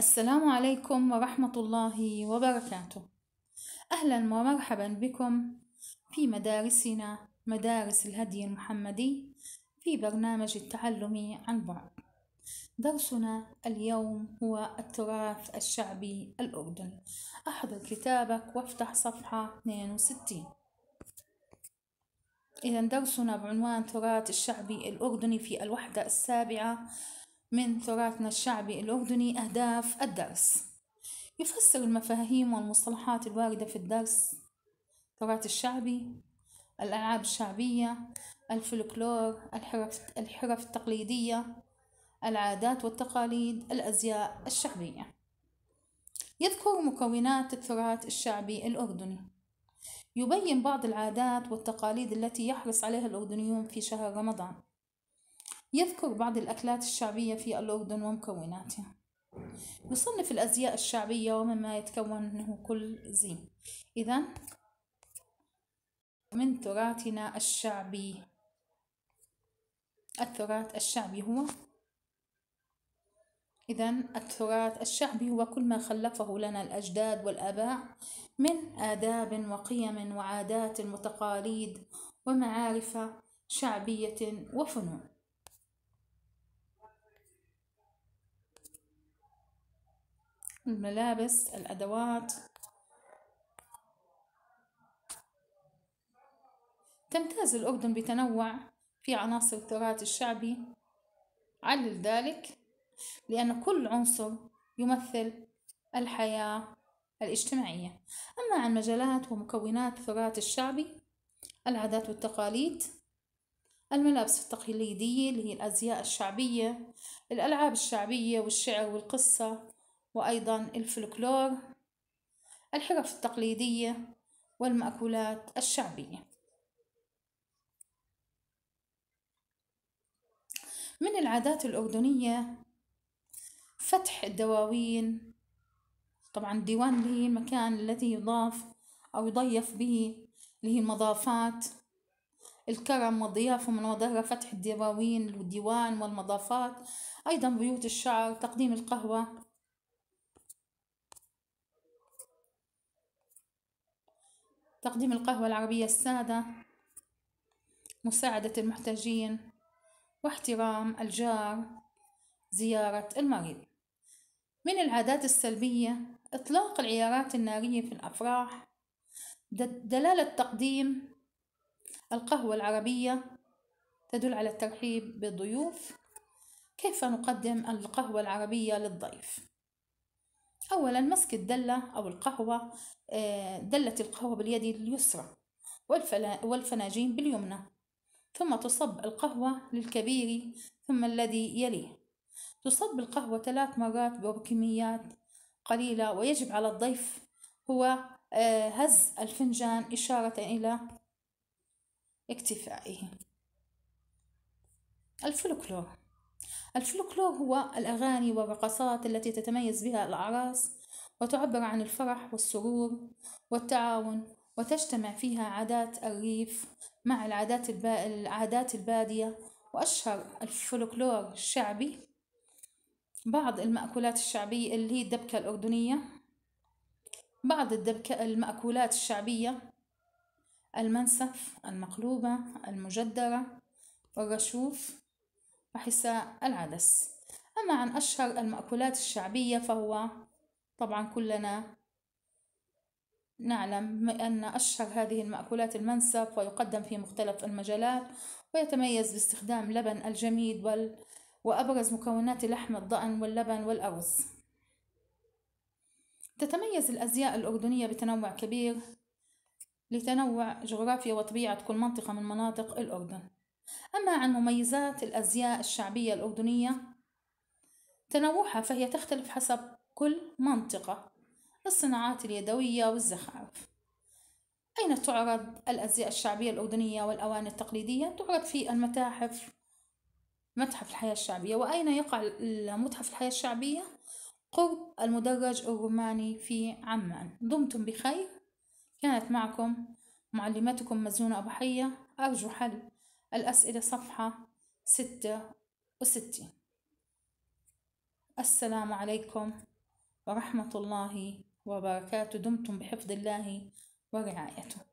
السلام عليكم ورحمة الله وبركاته أهلا ومرحبا بكم في مدارسنا مدارس الهدي المحمدي في برنامج التعلم عن بعد درسنا اليوم هو التراث الشعبي الأردني أحضر كتابك وافتح صفحة 62 إذا درسنا بعنوان تراث الشعبي الأردني في الوحدة السابعة من تراثنا الشعبي الأردني أهداف الدرس يفسر المفاهيم والمصطلحات الواردة في الدرس التراث الشعبي الألعاب الشعبية الفلكلور الحرف, الحرف التقليدية العادات والتقاليد الأزياء الشعبية يذكر مكونات التراث الشعبي الأردني يبين بعض العادات والتقاليد التي يحرص عليها الأردنيون في شهر رمضان يذكر بعض الأكلات الشعبية في الأردن ومكوناتها يصنف الأزياء الشعبية ومما يتكون منه كل زي إذا من تراثنا الشعبي التراث الشعبي هو إذا التراث الشعبي هو كل ما خلفه لنا الأجداد والآباء من آداب وقيم وعادات وتقاليد ومعارف شعبية وفنون الملابس الأدوات تمتاز الأردن بتنوع في عناصر التراث الشعبي علل ذلك لأن كل عنصر يمثل الحياة الاجتماعية أما عن مجالات ومكونات التراث الشعبي العادات والتقاليد الملابس التقليدية اللي هي الأزياء الشعبية الألعاب الشعبية والشعر والقصة وأيضا الفلكلور الحرف التقليدية والمأكولات الشعبية من العادات الأردنية فتح الدواوين طبعا الديوان اللي هي المكان الذي يضاف أو يضيف به اللي هي المضافات الكرم والضيافة من وضعها فتح الدواوين والديوان والمضافات أيضا بيوت الشعر تقديم القهوة تقديم القهوة العربية السادة مساعدة المحتاجين واحترام الجار زيارة المريض من العادات السلبية إطلاق العيارات النارية في الأفراح دلالة تقديم القهوة العربية تدل على الترحيب بالضيوف كيف نقدم القهوة العربية للضيف أولا مسك الدلة أو القهوة آه، دلة القهوة باليد اليسرى والفناجين باليمنى ثم تصب القهوة للكبير ثم الذي يليه تصب القهوة ثلاث مرات بكميات قليلة ويجب على الضيف هو آه، هز الفنجان إشارة إلى اكتفائه الفلكلور الفلكلور هو الأغاني والرقصات التي تتميز بها الأعراس وتعبر عن الفرح والسرور والتعاون وتجتمع فيها عادات الريف مع العادات, البا... العادات البادية وأشهر الفلكلور الشعبي بعض المأكولات الشعبية اللي هي الدبكة الأردنية بعض الدبكة المأكولات الشعبية المنسف المقلوبة المجدرة والرشوف وحساء العدس أما عن أشهر المأكولات الشعبية فهو طبعا كلنا نعلم أن أشهر هذه المأكولات المنسف ويقدم في مختلف المجالات ويتميز باستخدام لبن الجميد وال... وأبرز مكونات لحم الضأن واللبن والأرز تتميز الأزياء الأردنية بتنوع كبير لتنوع جغرافيا وطبيعة كل منطقة من مناطق الأردن أما عن مميزات الأزياء الشعبية الأردنية تنوعها فهي تختلف حسب كل منطقة الصناعات اليدوية والزخارف أين تعرض الأزياء الشعبية الأردنية والأواني التقليدية؟ تعرض في المتاحف متحف الحياة الشعبية وأين يقع متحف الحياة الشعبية؟ قرب المدرج الروماني في عمان دمتم بخير كانت معكم معلمتكم مزيونة أبحية أرجو حل الأسئلة صفحة ستة وستين السلام عليكم ورحمة الله وبركاته دمتم بحفظ الله ورعايته